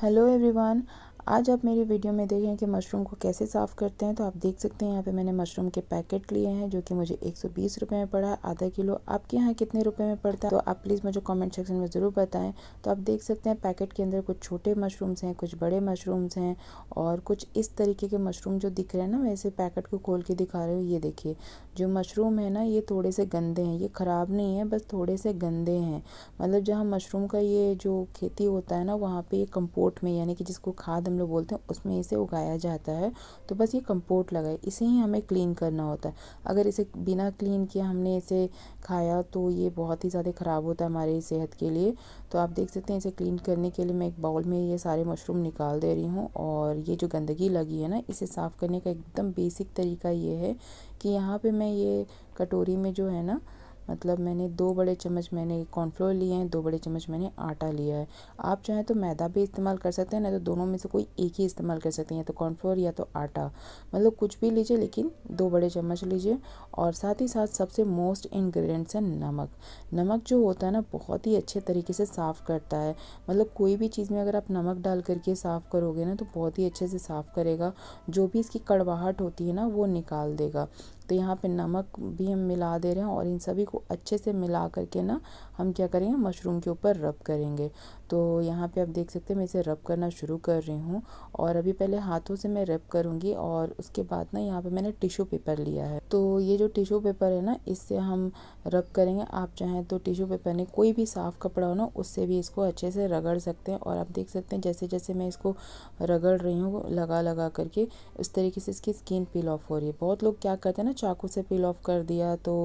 hello everyone आज आप मेरी वीडियो में देखें कि मशरूम को कैसे साफ़ करते हैं तो आप देख सकते हैं यहाँ पे मैंने मशरूम के पैकेट लिए हैं जो कि मुझे एक सौ बीस रुपये में पड़ा है आधा किलो आपके यहाँ कितने रुपए में पड़ता है तो आप प्लीज़ मुझे कमेंट सेक्शन में ज़रूर बताएं तो आप देख सकते हैं पैकेट के अंदर कुछ छोटे मशरूम्स हैं कुछ बड़े मशरूम्स हैं और कुछ इस तरीके के मशरूम जो दिख रहे हैं ना वैसे पैकेट को खोल के दिखा रहे हो ये देखिए जो मशरूम है ना ये थोड़े से गंदे हैं ये ख़राब नहीं है बस थोड़े से गंदे हैं मतलब जहाँ मशरूम का ये जो खेती होता है ना वहाँ पर ये कम्पोर्ट में यानी कि जिसको खाद हम लोग बोलते हैं उसमें इसे उगाया जाता है तो बस ये कंपोट लगाए इसे ही हमें क्लीन करना होता है अगर इसे बिना क्लीन किए हमने इसे खाया तो ये बहुत ही ज़्यादा ख़राब होता है हमारी सेहत के लिए तो आप देख सकते हैं इसे क्लीन करने के लिए मैं एक बाउल में ये सारे मशरूम निकाल दे रही हूँ और ये जो गंदगी लगी है ना इसे साफ़ करने का एकदम बेसिक तरीका ये है कि यहाँ पर मैं ये कटोरी में जो है ना मतलब मैंने दो बड़े चम्मच मैंने कॉर्नफ्लोर लिए हैं दो बड़े चम्मच मैंने आटा लिया है आप चाहें तो मैदा भी इस्तेमाल कर सकते हैं ना तो दोनों में से कोई एक ही इस्तेमाल कर सकते हैं या तो कॉर्नफ्लोर या तो आटा मतलब कुछ भी लीजिए लेकिन दो बड़े चम्मच लीजिए और साथ ही साथ सबसे मोस्ट इन्ग्रीडियंट्स है नमक नमक जो होता है ना बहुत ही अच्छे तरीके से साफ़ करता है मतलब कोई भी चीज़ में अगर आप नमक डाल करके साफ़ करोगे ना तो बहुत ही अच्छे से साफ़ करेगा जो भी इसकी कड़वाहट होती है ना वो निकाल देगा तो यहाँ पे नमक भी हम मिला दे रहे हैं और इन सभी को अच्छे से मिला करके ना हम क्या करेंगे मशरूम के ऊपर रब करेंगे तो यहाँ पे आप देख सकते हैं मैं इसे रब करना शुरू कर रही हूँ और अभी पहले हाथों से मैं रब करूँगी और उसके बाद ना यहाँ पे मैंने टिशू पेपर लिया है तो ये जो टिशू पेपर है ना इससे हम रब करेंगे आप चाहें तो टिशू पेपर ने कोई भी साफ़ कपड़ा हो ना उससे भी इसको अच्छे से रगड़ सकते हैं और आप देख सकते हैं जैसे जैसे मैं इसको रगड़ रही हूँ लगा लगा करके इस तरीके से इसकी स्किन पिल ऑफ हो रही है बहुत लोग क्या करते हैं ना चाकू से पिल ऑफ कर दिया तो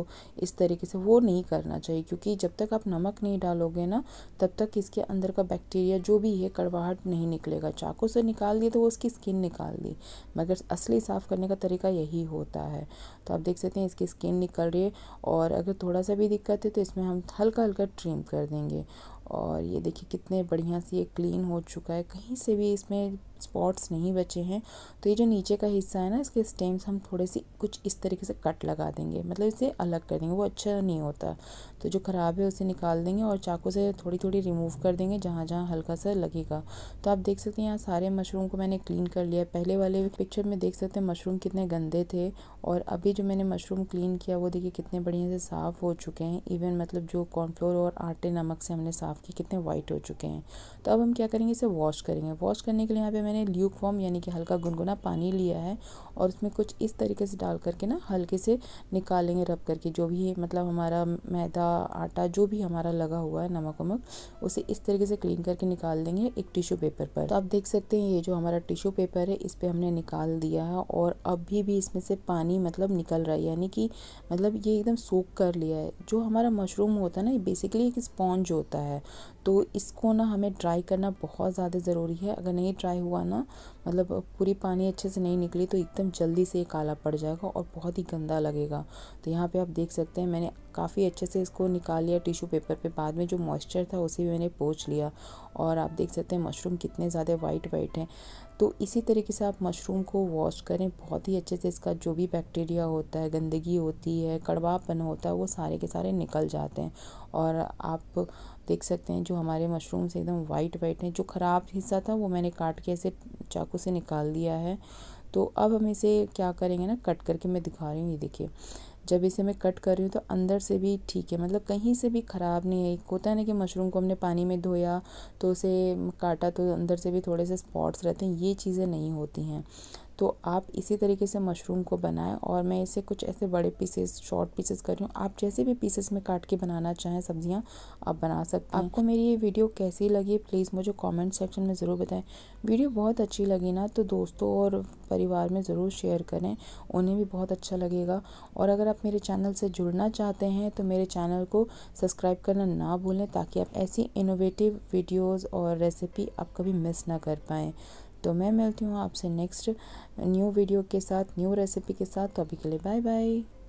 इस तरीके से वो नहीं करना चाहिए क्योंकि जब तक आप नमक नहीं डालोगे ना तब तक इसके अंदर का बैक्टीरिया जो भी है कड़वाहट नहीं निकलेगा चाकू से निकाल दिए तो वो उसकी स्किन निकाल दी मगर असली साफ़ करने का तरीका यही होता है तो आप देख सकते हैं इसकी स्किन निकल रही है और अगर थोड़ा सा भी दिक्कत है तो इसमें हम हल्का हल्का ट्रिम कर देंगे और ये देखिए कितने बढ़िया से ये क्लीन हो चुका है कहीं से भी इसमें स्पॉट्स नहीं बचे हैं तो ये जो नीचे का हिस्सा है ना इसके स्टेम्स हम थोड़े सी कुछ इस तरीके से कट लगा देंगे मतलब इसे अलग कर देंगे वो अच्छा नहीं होता तो जो ख़राब है उसे निकाल देंगे और चाकू से थोड़ी थोड़ी रिमूव कर देंगे जहाँ जहाँ हल्का सा लगेगा तो आप देख सकते हैं यहाँ सारे मशरूम को मैंने क्लीन कर लिया पहले वाले पिक्चर में देख सकते हैं मशरूम कितने गंदे थे और अभी जो मैंने मशरूम क्लीन किया वो देखिए कितने बढ़िया से साफ़ हो चुके हैं इवन मतलब जो कॉर्नफ्लोर और आटे नमक से हमने साफ़ आपके कितने वाइट हो चुके हैं तो अब हम क्या करेंगे इसे वॉश करेंगे वॉश करने के लिए यहाँ पे मैंने ल्यूक फॉर्म यानी कि हल्का गुनगुना पानी लिया है और उसमें कुछ इस तरीके से डाल करके ना हल्के से निकालेंगे रब करके जो भी मतलब हमारा मैदा आटा जो भी हमारा लगा हुआ है नमक वमक उसे इस तरीके से क्लीन करके निकाल देंगे एक टिश्यू पेपर पर तो आप देख सकते हैं ये जो हमारा टिश्यू पेपर है इस पर हमने निकाल दिया है और अभी भी इसमें से पानी मतलब निकल रहा है यानी कि मतलब ये एकदम सूख कर लिया है जो हमारा मशरूम होता है ना ये बेसिकली एक स्पॉन्ज होता है तो इसको ना हमें ड्राई करना बहुत ज़्यादा ज़रूरी है अगर नहीं ड्राई हुआ ना मतलब पूरी पानी अच्छे से नहीं निकली तो एकदम जल्दी से ये काला पड़ जाएगा और बहुत ही गंदा लगेगा तो यहाँ पे आप देख सकते हैं मैंने काफ़ी अच्छे से इसको निकाल लिया टिश्यू पेपर पे बाद में जो मॉइस्चर था उसे भी मैंने पोछ लिया और आप देख सकते हैं मशरूम कितने ज़्यादा वाइट वाइट हैं तो इसी तरीके से आप मशरूम को वॉश करें बहुत ही अच्छे से इसका जो भी बैक्टीरिया होता है गंदगी होती है कड़वापन होता है वो सारे के सारे निकल जाते हैं और आप देख सकते हैं जो हमारे मशरूम्स एकदम वाइट वाइट हैं जो ख़राब हिस्सा था वो मैंने काट के ऐसे चाकू से निकाल दिया है तो अब हम इसे क्या करेंगे ना कट करके मैं दिखा रही हूँ ये देखिए जब इसे मैं कट कर रही हूँ तो अंदर से भी ठीक है मतलब कहीं से भी ख़राब नहीं है होता है ना कि मशरूम को हमने पानी में धोया तो उसे काटा तो अंदर से भी थोड़े से स्पॉट्स रहते हैं ये चीज़ें नहीं होती हैं तो आप इसी तरीके से मशरूम को बनाएं और मैं इसे कुछ ऐसे बड़े पीसेस शॉर्ट पीसेस कर रही हूँ आप जैसे भी पीसेस में काट के बनाना चाहें सब्जियाँ आप बना सकते हैं आपको मेरी ये वीडियो कैसी लगी प्लीज़ मुझे कमेंट सेक्शन में ज़रूर बताएं वीडियो बहुत अच्छी लगी ना तो दोस्तों और परिवार में ज़रूर शेयर करें उन्हें भी बहुत अच्छा लगेगा और अगर आप मेरे चैनल से जुड़ना चाहते हैं तो मेरे चैनल को सब्सक्राइब करना ना भूलें ताकि आप ऐसी इनोवेटिव वीडियोज़ और रेसिपी आप कभी मिस ना कर पाएँ तो मैं मिलती हूँ आपसे नेक्स्ट न्यू वीडियो के साथ न्यू रेसिपी के साथ तो अभी के लिए बाय बाय